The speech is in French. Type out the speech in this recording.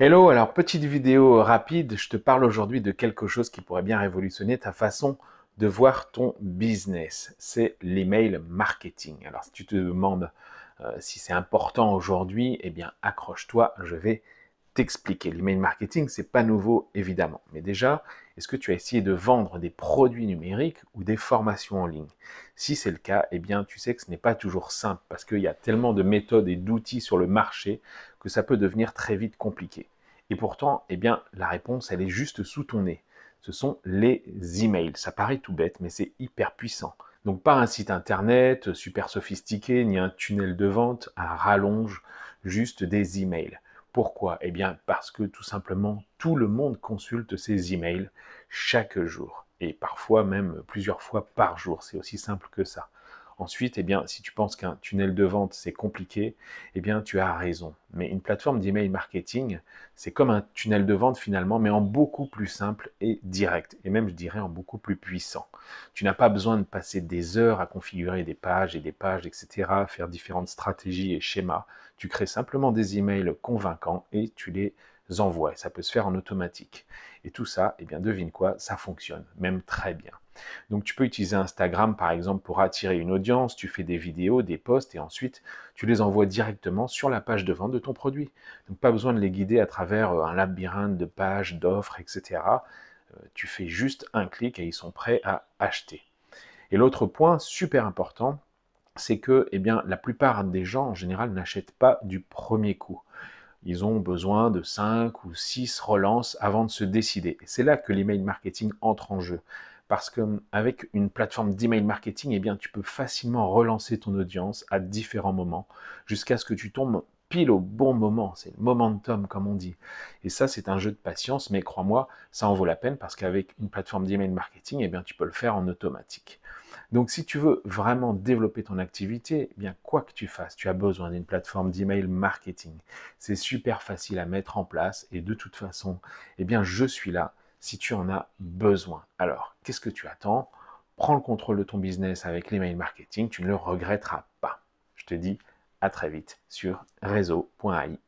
Hello, alors petite vidéo euh, rapide, je te parle aujourd'hui de quelque chose qui pourrait bien révolutionner ta façon de voir ton business, c'est l'email marketing. Alors si tu te demandes euh, si c'est important aujourd'hui, eh bien accroche-toi, je vais t'expliquer. L'email marketing, c'est pas nouveau, évidemment. Mais déjà, est-ce que tu as essayé de vendre des produits numériques ou des formations en ligne Si c'est le cas, eh bien, tu sais que ce n'est pas toujours simple parce qu'il y a tellement de méthodes et d'outils sur le marché que ça peut devenir très vite compliqué. Et pourtant, eh bien, la réponse, elle est juste sous ton nez. Ce sont les emails. Ça paraît tout bête, mais c'est hyper puissant. Donc pas un site internet super sophistiqué, ni un tunnel de vente à rallonge, juste des emails. Pourquoi Eh bien parce que tout simplement tout le monde consulte ses emails chaque jour et parfois même plusieurs fois par jour. C'est aussi simple que ça. Ensuite, eh bien, si tu penses qu'un tunnel de vente, c'est compliqué, eh bien, tu as raison. Mais une plateforme d'email marketing, c'est comme un tunnel de vente finalement, mais en beaucoup plus simple et direct. Et même, je dirais, en beaucoup plus puissant. Tu n'as pas besoin de passer des heures à configurer des pages et des pages, etc., faire différentes stratégies et schémas. Tu crées simplement des emails convaincants et tu les envoies. Ça peut se faire en automatique. Et tout ça, eh bien, devine quoi, ça fonctionne, même très bien. Donc tu peux utiliser Instagram par exemple pour attirer une audience, tu fais des vidéos, des posts et ensuite tu les envoies directement sur la page de vente de ton produit. Donc pas besoin de les guider à travers euh, un labyrinthe de pages, d'offres, etc. Euh, tu fais juste un clic et ils sont prêts à acheter. Et l'autre point super important, c'est que eh bien, la plupart des gens en général n'achètent pas du premier coup. Ils ont besoin de 5 ou 6 relances avant de se décider. c'est là que l'email marketing entre en jeu parce qu'avec une plateforme d'email marketing, eh bien, tu peux facilement relancer ton audience à différents moments jusqu'à ce que tu tombes pile au bon moment. C'est le momentum, comme on dit. Et ça, c'est un jeu de patience, mais crois-moi, ça en vaut la peine parce qu'avec une plateforme d'email marketing, eh bien, tu peux le faire en automatique. Donc, si tu veux vraiment développer ton activité, eh bien, quoi que tu fasses, tu as besoin d'une plateforme d'email marketing. C'est super facile à mettre en place et de toute façon, eh bien, je suis là si tu en as besoin. Alors, qu'est-ce que tu attends Prends le contrôle de ton business avec l'email marketing, tu ne le regretteras pas. Je te dis à très vite sur réseau.ai.